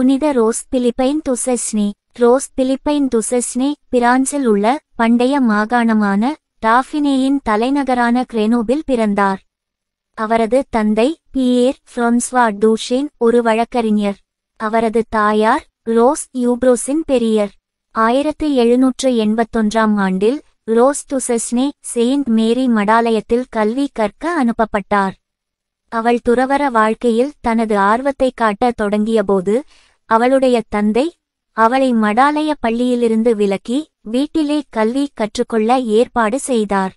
புனித Rose Philippine Duchesne Rose Philippine Duchesne பிரான்சில் உள்ள பண்டைய மாகாணமான டாஃபினேயின் தலைநகரான கிரெனோபில் பிறந்தார் அவரது தந்தை பியேர் ஃப்ரம்ஸ்வா டூஷேன் ஒரு வழக்கறிஞர் அவரது தாயார் ரோஸ் யூப்ரோஸின் பெரியர் ஆயிரத்து எழுநூற்று எண்பத்தொன்றாம் ஆண்டில் ரோஸ் துசஸ்னே செயின்ட் மேரி மடாலயத்தில் கல்வி கற்க அனுப்பப்பட்டார் அவள் துறவர வாழ்க்கையில் தனது ஆர்வத்தை காட்ட தொடங்கியபோது அவளுடைய தந்தை அவளை மடாலய பள்ளியிலிருந்து விலக்கி வீட்டிலே கல்வி கற்றுக்கொள்ள ஏற்பாடு செய்தார்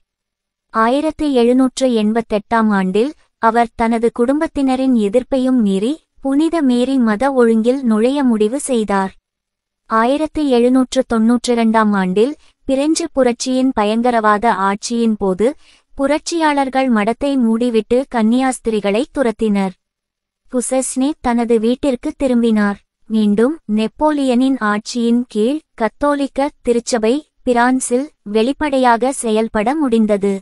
ஆயிரத்து எழுநூற்று எண்பத்தெட்டாம் ஆண்டில் அவர் தனது குடும்பத்தினரின் எதிர்ப்பையும் மீறி புனித மேரி மத ஒழுங்கில் நுழைய முடிவு செய்தார் ஆயிரத்து எழுநூற்று இரண்டாம் ஆண்டில் பிரெஞ்சு புரட்சியின் பயங்கரவாத ஆட்சியின் போது புரட்சியாளர்கள் மடத்தை மூடிவிட்டு கன்னியாஸ்திரிகளை துரத்தினர் குசஸ்னே தனது வீட்டிற்கு திரும்பினார் மீண்டும் நெப்போலியனின் ஆட்சியின் கீழ் கத்தோலிக்க திருச்சபை பிரான்சில் வெளிப்படையாக செயல்பட முடிந்தது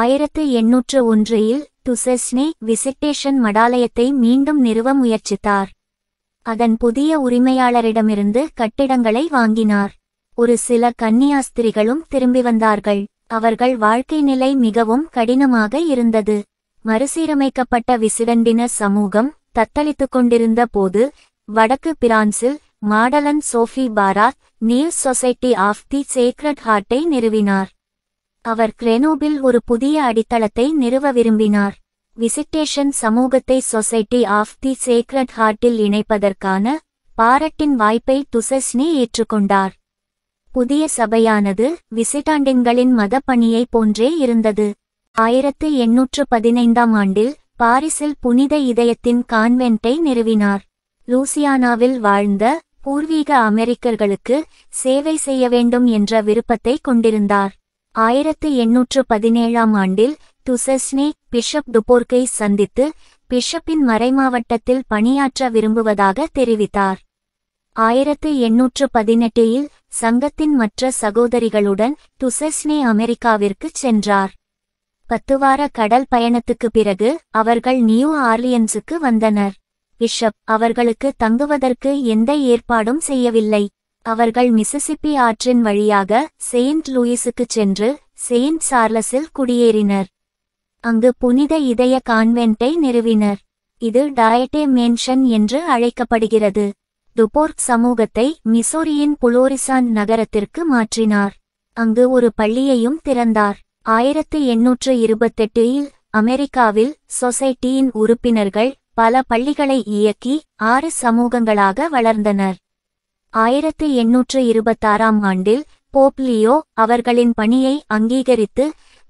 ஆயிரத்து எண்ணூற்று ஒன்றில் துசெஸ்னே விசிட்டேஷன் மடாலயத்தை மீண்டும் நிறுவ முயற்சித்தார் அதன் புதிய உரிமையாளரிடமிருந்து கட்டிடங்களை வாங்கினார் ஒரு சில கன்னியாஸ்திரிகளும் திரும்பி வந்தார்கள் அவர்கள் வாழ்க்கை நிலை மிகவும் கடினமாக இருந்தது மறுசீரமைக்கப்பட்ட விசிடண்டின சமூகம் தத்தளித்துக் கொண்டிருந்த போது வடக்கு பிரான்சில் Madeleine Sophie Barat new society of the sacred ஹார்ட்டை நிறுவினார் அவர் கிரெனோபில் ஒரு புதிய அடித்தளத்தை நிறுவ விரும்பினார் விசிட்டேஷன் சமூகத்தை சொசைட்டி ஆஃப் தி சேக்ரட் ஹார்ட்டில் இணைப்பதற்கான பாரட்டின் வாய்ப்பை துசஸ்னி ஏற்றுக்கொண்டார் புதிய சபையானது விசிட்டாண்டின்களின் பணியை போன்றே இருந்தது ஆயிரத்து எண்ணூற்று பதினைந்தாம் ஆண்டில் பாரிஸில் புனித இதயத்தின் கான்வென்ட்டை நிறுவினார் லூசியானாவில் வாழ்ந்த பூர்வீக அமெரிக்கர்களுக்கு சேவை செய்ய வேண்டும் என்ற விருப்பத்தை கொண்டிருந்தார் ஆயிரத்து எண்ணூற்று பதினேழாம் ஆண்டில் துசஸ்னே பிஷப் டுபோர்க்கை சந்தித்து பிஷப்பின் மறைமாவட்டத்தில் பணியாற்ற விரும்புவதாக தெரிவித்தார் ஆயிரத்து எண்ணூற்று பதினெட்டில் சங்கத்தின் மற்ற சகோதரிகளுடன் துசஸ்னே அமெரிக்காவிற்கு சென்றார் பத்துவார கடல் பயணத்துக்குப் பிறகு அவர்கள் நியூ ஆர்லியன்ஸுக்கு வந்தனர் பிஷப் அவர்களுக்கு தங்குவதற்கு எந்த ஏற்பாடும் செய்யவில்லை அவர்கள் மிசிசிப்பி ஆற்றின் வழியாக செயின்ட் லூயிஸுக்கு சென்று செயின்ட் சார்லஸில் குடியேறினர் அங்கு புனித இதய கான்வென்ட்டை நிறுவினர் இது டயட்டே மேன்ஷன் என்று அழைக்கப்படுகிறது டுபோர்க் சமூகத்தை மிசோரியின் புலோரிசான் நகரத்திற்கு மாற்றினார் அங்கு ஒரு பள்ளியையும் திறந்தார் ஆயிரத்து எண்ணூற்று இருபத்தெட்டில் அமெரிக்காவில் சொசைட்டியின் உறுப்பினர்கள் பல பள்ளிகளை இயக்கி ஆறு சமூகங்களாக வளர்ந்தனர் ஆயிரத்து எண்ணூற்று இருபத்தாறாம் ஆண்டில் போப்லியோ அவர்களின் பணியை அங்கீகரித்து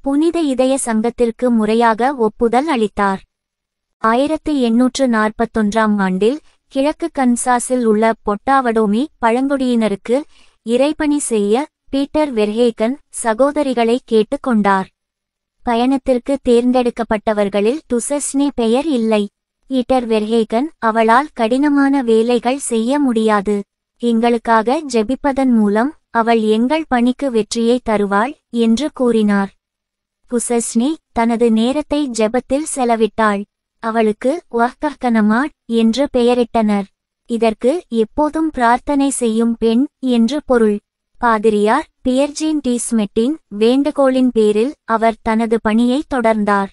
புனித இதய சங்கத்திற்கு முறையாக ஒப்புதல் அளித்தார் ஆயிரத்து எண்ணூற்று நாற்பத்தொன்றாம் ஆண்டில் கிழக்கு கன்சாஸில் உள்ள பொட்டாவடோமி பழங்குடியினருக்கு இறைபணி செய்ய பீட்டர் வெர்ஹேகன் சகோதரிகளை கேட்டுக்கொண்டார் பயணத்திற்கு தேர்ந்தெடுக்கப்பட்டவர்களில் துசஸ்னே பெயர் இல்லை ஈட்டர் வெர்ஹேகன் அவளால் கடினமான வேலைகள் செய்ய முடியாது எங்களுக்காக ஜெபிப்பதன் மூலம் அவள் எங்கள் பணிக்கு வெற்றியை தருவாள் என்று கூறினார் புசஸ்னி தனது நேரத்தை ஜெபத்தில் செலவிட்டாள் அவளுக்கு வஹ்கனமாட் என்று பெயரிட்டனர் இதற்கு எப்போதும் பிரார்த்தனை செய்யும் பெண் என்று பொருள் பாதிரியார் பியர்ஜீன் டீஸ்மெட்டின் வேண்டுகோளின் பேரில் அவர் தனது பணியை தொடர்ந்தார்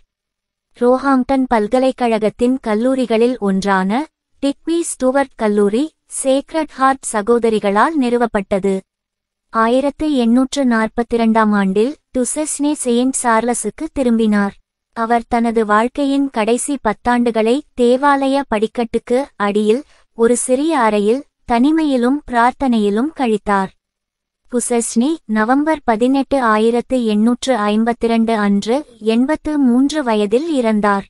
ரோஹாங்டன் பல்கலைக்கழகத்தின் கல்லூரிகளில் ஒன்றான டிக்வி ஸ்டூவர்ட் கல்லூரி சேக்ரட் ஹார்ட் சகோதரிகளால் நிறுவப்பட்டது ஆயிரத்து எண்ணூற்று இரண்டாம் ஆண்டில் டுசெஸ்னே செயின்ட் சார்லஸுக்கு திரும்பினார் அவர் தனது வாழ்க்கையின் கடைசி பத்தாண்டுகளை தேவாலய படிக்கட்டுக்கு அடியில் ஒரு சிறிய அறையில் தனிமையிலும் பிரார்த்தனையிலும் கழித்தார் புசஸ்னி நவம்பர் பதினெட்டு ஆயிரத்து எண்ணூற்று ஐம்பத்திரண்டு அன்று எண்பத்து மூன்று வயதில் இறந்தார்